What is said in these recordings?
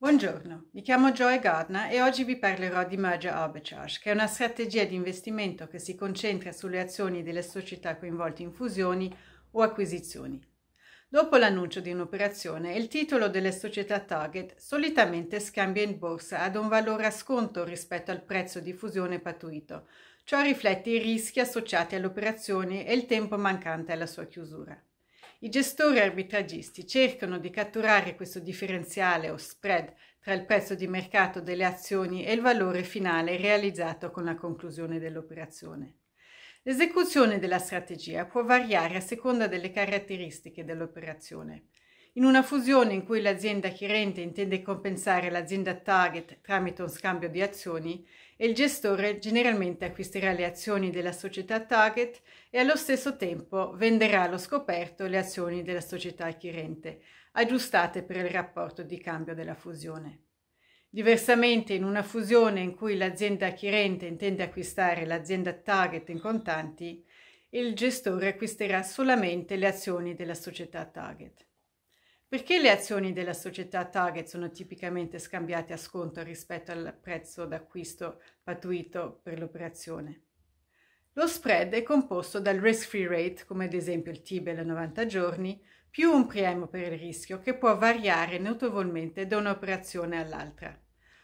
Buongiorno, mi chiamo Joy Gardner e oggi vi parlerò di Merger Arbitrage, che è una strategia di investimento che si concentra sulle azioni delle società coinvolte in fusioni o acquisizioni. Dopo l'annuncio di un'operazione, il titolo delle società target solitamente scambia in borsa ad un valore a sconto rispetto al prezzo di fusione patuito. Ciò riflette i rischi associati all'operazione e il tempo mancante alla sua chiusura. I gestori arbitragisti cercano di catturare questo differenziale o spread tra il prezzo di mercato delle azioni e il valore finale realizzato con la conclusione dell'operazione. L'esecuzione della strategia può variare a seconda delle caratteristiche dell'operazione. In una fusione in cui l'azienda acquirente intende compensare l'azienda target tramite un scambio di azioni, il gestore generalmente acquisterà le azioni della società target e allo stesso tempo venderà allo scoperto le azioni della società acquirente, aggiustate per il rapporto di cambio della fusione. Diversamente, in una fusione in cui l'azienda acquirente intende acquistare l'azienda target in contanti, il gestore acquisterà solamente le azioni della società target. Perché le azioni della società target sono tipicamente scambiate a sconto rispetto al prezzo d'acquisto patuito per l'operazione? Lo spread è composto dal risk-free rate, come ad esempio il TIBEL a 90 giorni, più un premio per il rischio che può variare notevolmente da un'operazione all'altra.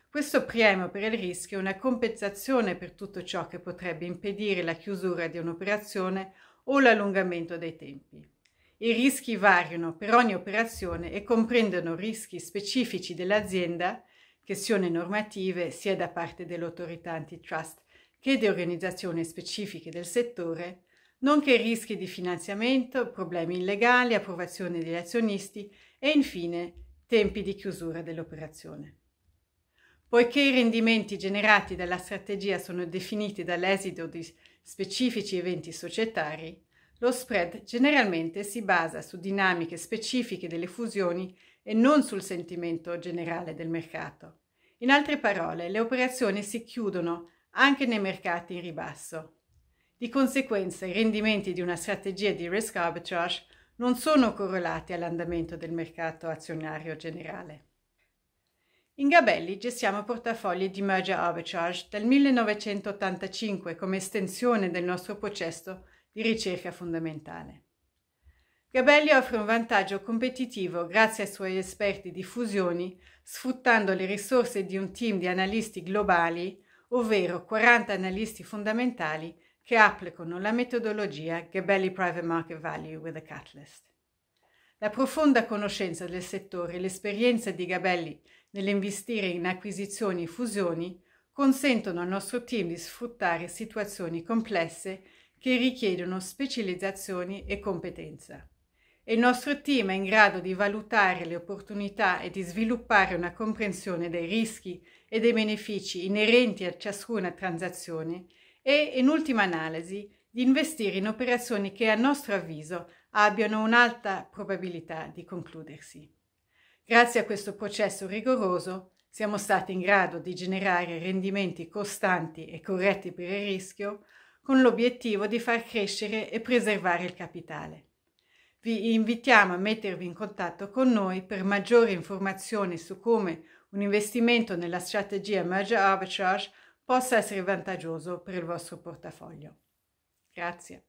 Questo premio per il rischio è una compensazione per tutto ciò che potrebbe impedire la chiusura di un'operazione o l'allungamento dei tempi. I rischi variano per ogni operazione e comprendono rischi specifici dell'azienda, questioni normative sia da parte dell'autorità antitrust che di organizzazioni specifiche del settore, nonché rischi di finanziamento, problemi illegali, approvazione degli azionisti e infine tempi di chiusura dell'operazione. Poiché i rendimenti generati dalla strategia sono definiti dall'esito di specifici eventi societari, lo spread generalmente si basa su dinamiche specifiche delle fusioni e non sul sentimento generale del mercato. In altre parole, le operazioni si chiudono anche nei mercati in ribasso. Di conseguenza, i rendimenti di una strategia di risk arbitrage non sono correlati all'andamento del mercato azionario generale. In Gabelli gestiamo portafogli di merger arbitrage dal 1985 come estensione del nostro processo di ricerca fondamentale. Gabelli offre un vantaggio competitivo grazie ai suoi esperti di fusioni, sfruttando le risorse di un team di analisti globali, ovvero 40 analisti fondamentali che applicano la metodologia Gabelli Private Market Value with a Catalyst. La profonda conoscenza del settore e l'esperienza di Gabelli nell'investire in acquisizioni e fusioni consentono al nostro team di sfruttare situazioni complesse che richiedono specializzazioni e competenza. E il nostro team è in grado di valutare le opportunità e di sviluppare una comprensione dei rischi e dei benefici inerenti a ciascuna transazione e, in ultima analisi, di investire in operazioni che a nostro avviso abbiano un'alta probabilità di concludersi. Grazie a questo processo rigoroso siamo stati in grado di generare rendimenti costanti e corretti per il rischio, con l'obiettivo di far crescere e preservare il capitale. Vi invitiamo a mettervi in contatto con noi per maggiori informazioni su come un investimento nella strategia Merger Arbitrage possa essere vantaggioso per il vostro portafoglio. Grazie.